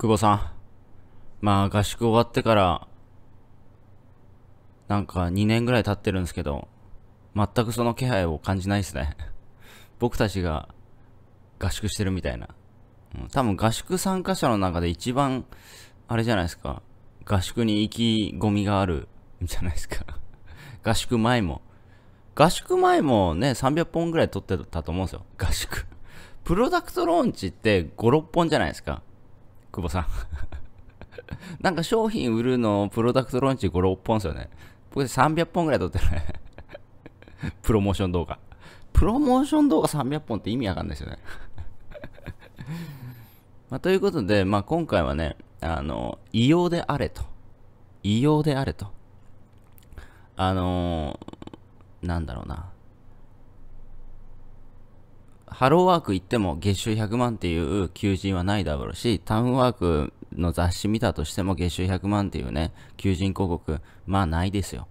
久保さん。まあ合宿終わってから、なんか2年ぐらい経ってるんですけど、全くその気配を感じないですね。僕たちが合宿してるみたいな。多分合宿参加者の中で一番、あれじゃないですか。合宿に意気込みがあるんじゃないですか。合宿前も。合宿前もね、300本ぐらい撮ってたと思うんですよ。合宿。プロダクトローンチって5、6本じゃないですか。久保さん なんか商品売るのプロダクトローンチ5、6本ですよね。僕300本ぐらい撮ってるね プロモーション動画。プロモーション動画300本って意味わかんないですよね まあ、ということで、まあ、今回はね、あの、異様であれと。異様であれと。あのー、なんだろうな。ハローワーク行っても月収100万っていう求人はないだろうし、タウンワークの雑誌見たとしても月収100万っていうね、求人広告、まあないですよ。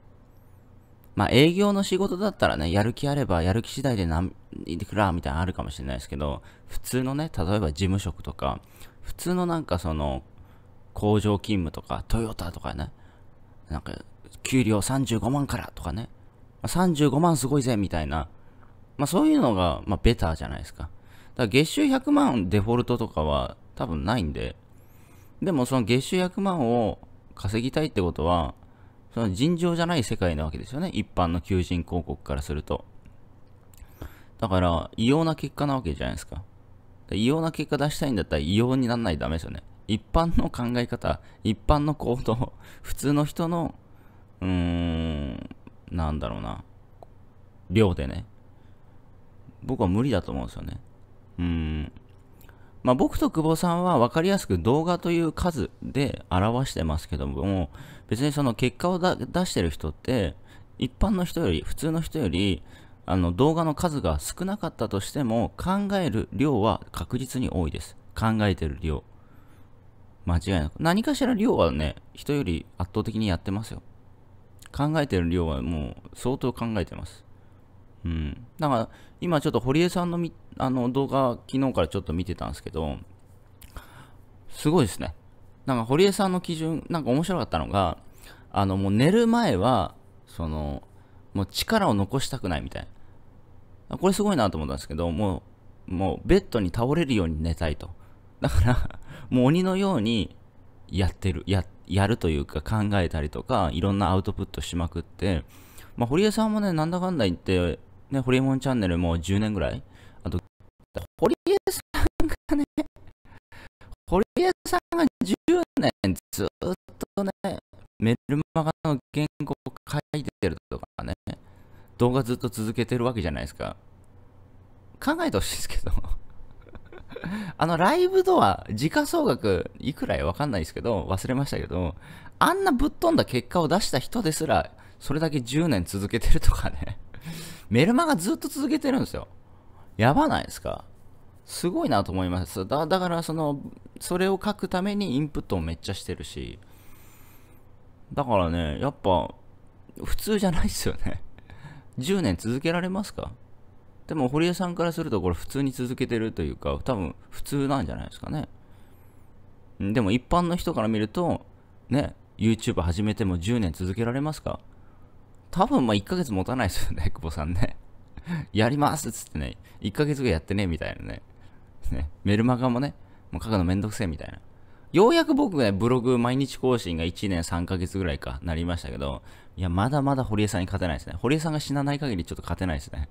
まあ営業の仕事だったらね、やる気あればやる気次第で何いくらみたいなのあるかもしれないですけど、普通のね、例えば事務職とか、普通のなんかその、工場勤務とか、トヨタとかね、なんか、給料35万からとかね、35万すごいぜみたいなまあ、そういうのが、まあ、ベターじゃないですか。だから月収100万デフォルトとかは多分ないんで、でもその月収100万を稼ぎたいってことは、その尋常じゃない世界なわけですよね。一般の求人広告からすると。だから、異様な結果なわけじゃないですか。異様な結果出したいんだったら異様にならないとダメですよね。一般の考え方、一般の行動、普通の人の、うーん、なんだろうな、量でね、僕は無理だと思うんですよね。うん。まあ、僕と久保さんは分かりやすく動画という数で表してますけども、別にその結果を出してる人って、一般の人より、普通の人より、あの動画の数が少なかったとしても、考える量は確実に多いです。考えてる量。間違いなく。何かしら量はね、人より圧倒的にやってますよ。考えてる量はもう相当考えてます。うん、だから今ちょっと堀江さんのみあの動画昨日からちょっと見てたんですけどすごいですねなんか堀江さんの基準なんか面白かったのがあのもう寝る前はそのもう力を残したくないみたいなこれすごいなと思ったんですけどもうもうベッドに倒れるように寝たいとだからもう鬼のようにやってるややるというか考えたりとかいろんなアウトプットしまくってまあ、堀江さんもね、なんだかんだ言って、ね、ホリエモンチャンネルもう10年ぐらいあと、ホリエさんがね、ホリエさんが10年ずっとね、メルマガの原稿を書いてるとかね、動画ずっと続けてるわけじゃないですか。考えてほしいですけど あの、ライブドア、時価総額、いくらやわかんないですけど、忘れましたけど、あんなぶっ飛んだ結果を出した人ですら、それだけ10年続けてるとかねメルマガずっと続けてるんですよ。やばないですかすごいなと思います。だだからその、それを書くためにインプットをめっちゃしてるし、だからね、やっぱ、普通じゃないですよね。10 年続けられますかでも堀江さんからするとこれ普通に続けてるというか、多分普通なんじゃないですかね。でも一般の人から見ると、ね、YouTube 始めても10年続けられますか多分まあ1ヶ月持たないですよね、久保さんね。やりますっつってね、1ヶ月ぐらいやってね、みたいなね。ねメルマガもね、もう書くのめんどくせえみたいな。ようやく僕ね、ブログ毎日更新が1年3ヶ月ぐらいかなりましたけど、いや、まだまだ堀江さんに勝てないですね。堀江さんが死なない限りちょっと勝てないですね。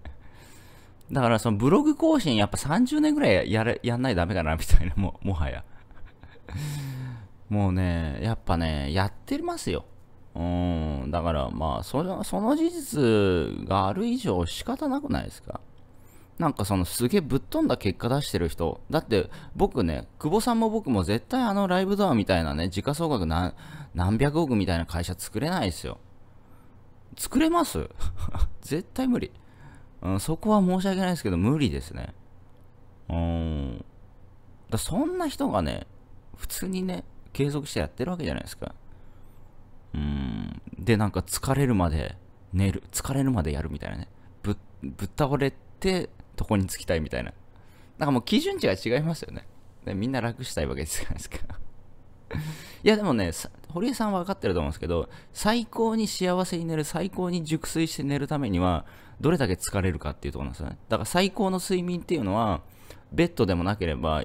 だからそのブログ更新やっぱ30年ぐらいやれやんないとダメかなみたいな、ももはや。もうね、やっぱね、やってますよ。うん、だからまあその、その事実がある以上仕方なくないですかなんかそのすげえぶっ飛んだ結果出してる人。だって僕ね、久保さんも僕も絶対あのライブドアみたいなね、時価総額何何百億みたいな会社作れないですよ。作れます 絶対無理、うん。そこは申し訳ないですけど、無理ですね。うん。だそんな人がね、普通にね、継続してやってるわけじゃないですか。で、なんか疲れるまで寝る。疲れるまでやるみたいなね。ぶ、ぶっ倒れて、床につきたいみたいな。なんかもう基準値が違いますよね。でみんな楽したいわけじゃないですか いやでもね、堀江さんは分かってると思うんですけど、最高に幸せに寝る、最高に熟睡して寝るためには、どれだけ疲れるかっていうところなんですよね。だから最高の睡眠っていうのは、ベッドでもなければ、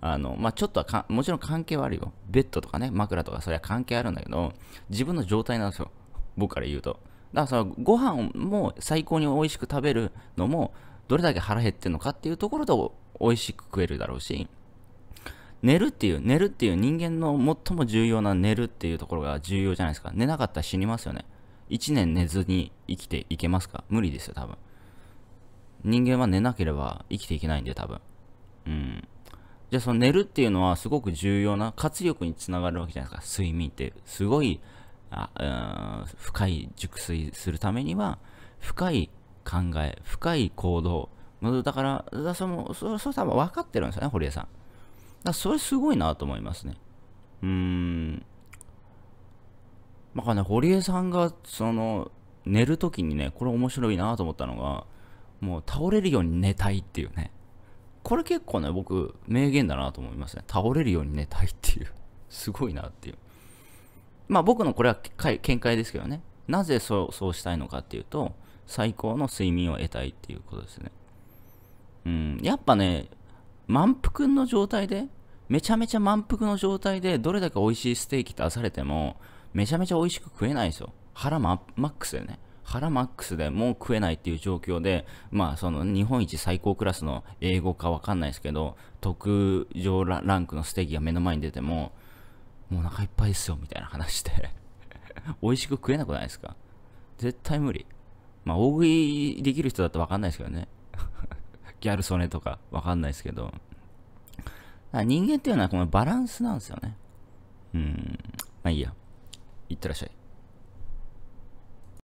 あの、まあ、ちょっとはか、もちろん関係はあるよ。ベッドとかね、枕とか、それは関係あるんだけど、自分の状態なんですよ。僕から言うと。だからご飯も最高に美味しく食べるのも、どれだけ腹減ってるのかっていうところと美味しく食えるだろうし、寝るっていう、寝るっていう人間の最も重要な寝るっていうところが重要じゃないですか。寝なかったら死にますよね。1年寝ずに生きていけますか無理ですよ、多分。人間は寝なければ生きていけないんで、多分。うん。じゃあその寝るっていうのはすごく重要な活力につながるわけじゃないですか。睡眠って。すごいあうん深い熟睡するためには深い考え深い行動だから、そのそれ多分分かってるんですよね、堀江さん。だそれすごいなと思いますね。うーん。まあね、堀江さんが、その、寝るときにね、これ面白いなと思ったのが、もう倒れるように寝たいっていうね。これ結構ね、僕、名言だなと思いますね。倒れるように寝たいっていう。すごいなっていう。まあ僕のこれは見解ですけどね。なぜそうそうしたいのかっていうと、最高の睡眠を得たいっていうことですね。うん、やっぱね、満腹の状態で、めちゃめちゃ満腹の状態で、どれだけ美味しいステーキ出されても、めちゃめちゃ美味しく食えないですよ。腹ママックスでね。腹マックスでもう食えないっていう状況で、まあその日本一最高クラスの英語かわかんないですけど、特上ランクのステーキが目の前に出ても、もうお腹いっぱいですよ、みたいな話で 美味しく食えなくないですか絶対無理。まあ、大食いできる人だとわかんないですけどね。ギャル曽根とかわかんないですけど。人間っていうのはこのバランスなんですよね。うん。まあいいや。いってらっしゃい。